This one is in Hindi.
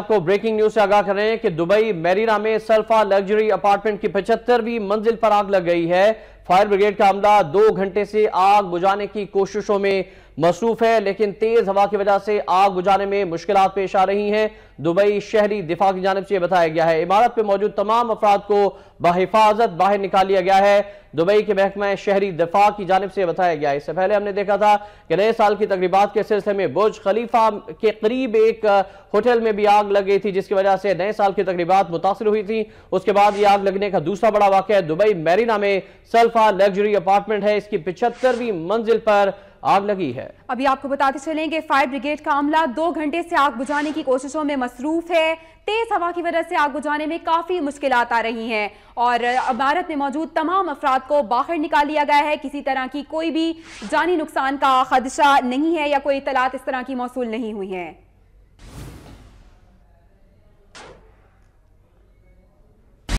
आपको ब्रेकिंग न्यूज से आगाह कर रहे हैं कि दुबई मेरीना में सल्फा लग्जरी अपार्टमेंट की पचहत्तरवीं मंजिल पर आग लग गई है फायर ब्रिगेड का अमला दो घंटे से आग बुझाने की कोशिशों में मसरूफ है लेकिन तेज हवा की वजह से आग बुझाने में मुश्किल पेश आ रही हैं दुबई शहरी दिफा की जानब से बताया गया है इमारत पर मौजूद तमाम अफराद को बहिफाजत बाहर निकाल लिया गया है दुबई के महकमा शहरी दफा की जानब से बताया गया इससे पहले हमने देखा था कि नए साल की तकरीबा के सिलसिले में बुर्ज खलीफा के करीब एक होटल में भी आग लग गई थी जिसकी वजह से नए साल की तकरीबा मुतासर हुई थी उसके बाद ये आग लगने का दूसरा बड़ा है दुबई मेरीना में सल्फा लग्जरी अपार्टमेंट है इसकी पिछहत्तरवीं मंजिल पर आग लगी है अभी आपको बताते चलेंगे फायर ब्रिगेड का अमला दो घंटे से आग बुझाने की कोशिशों में मसरूफ है तेज हवा की वजह से आग बुझाने में काफी मुश्किल आ रही हैं और इमारत में मौजूद तमाम अफराद को बाहर निकाल लिया गया है किसी तरह की कोई भी जानी नुकसान का खदशा नहीं है या कोई इतलात इस तरह की मौसू नहीं हुई है